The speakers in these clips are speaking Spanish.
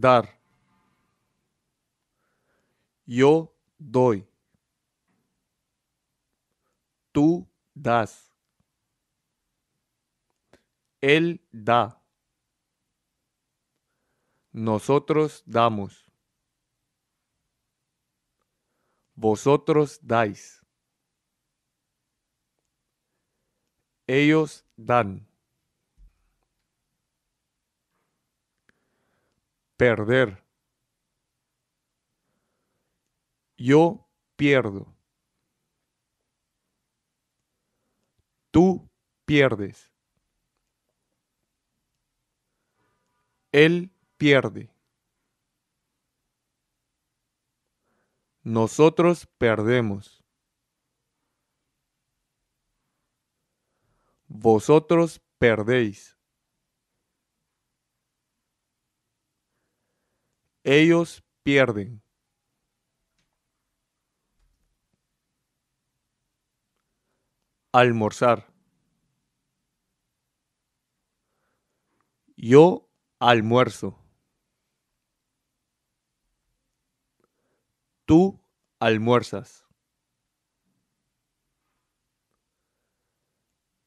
dar. Yo doy. Tú das. Él da. Nosotros damos. Vosotros dais. Ellos dan. perder. Yo pierdo. Tú pierdes. Él pierde. Nosotros perdemos. Vosotros perdéis. ellos pierden. Almorzar. Yo almuerzo. Tú almuerzas.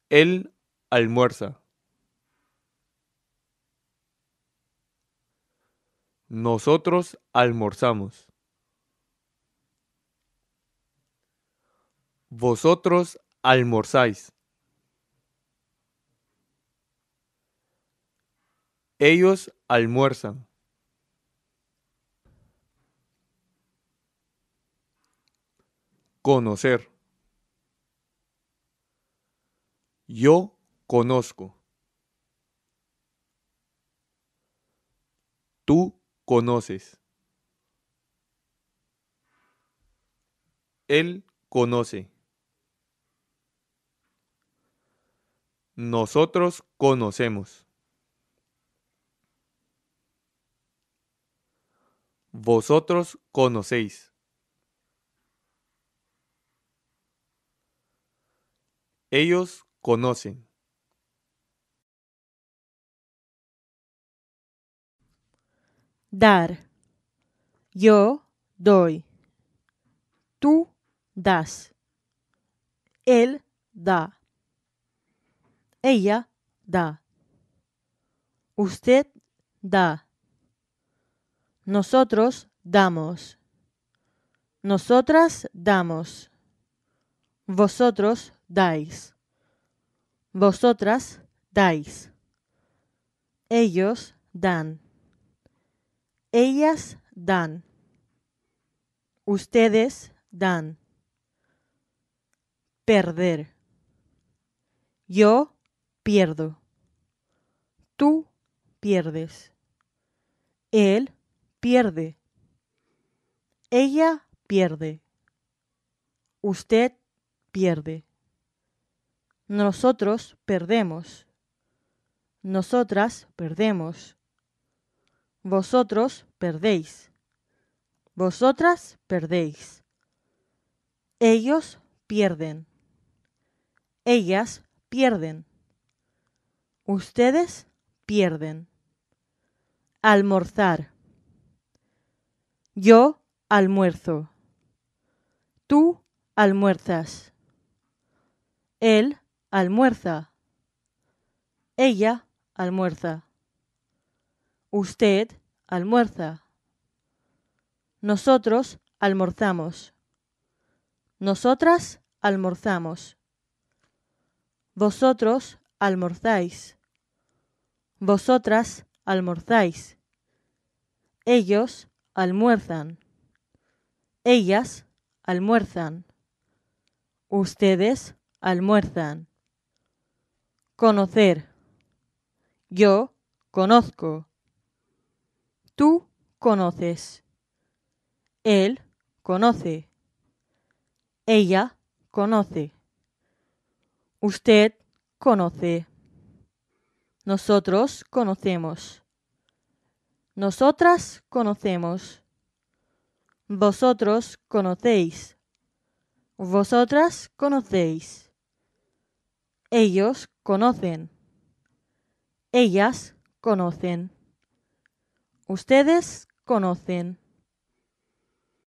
Él almuerza. Nosotros almorzamos. Vosotros almorzáis. Ellos almuerzan. Conocer. Yo conozco. Tú conoces. Él conoce. Nosotros conocemos. Vosotros conocéis. Ellos conocen. dar. Yo doy. Tú das. Él da. Ella da. Usted da. Nosotros damos. Nosotras damos. Vosotros dais. Vosotras dais. Ellos dan. Ellas dan. Ustedes dan. Perder. Yo pierdo. Tú pierdes. Él pierde. Ella pierde. Usted pierde. Nosotros perdemos. Nosotras perdemos. Vosotros perdéis. Vosotras perdéis. Ellos pierden. Ellas pierden. Ustedes pierden. Almorzar. Yo almuerzo. Tú almuerzas. Él almuerza. Ella almuerza. Usted almuerza. Nosotros almorzamos. Nosotras almorzamos. Vosotros almorzáis. Vosotras almorzáis. Ellos almuerzan. Ellas almuerzan. Ustedes almuerzan. Conocer. Yo conozco. Tú conoces. Él conoce. Ella conoce. Usted conoce. Nosotros conocemos. Nosotras conocemos. Vosotros conocéis. Vosotras conocéis. Ellos conocen. Ellas conocen. Ustedes conocen.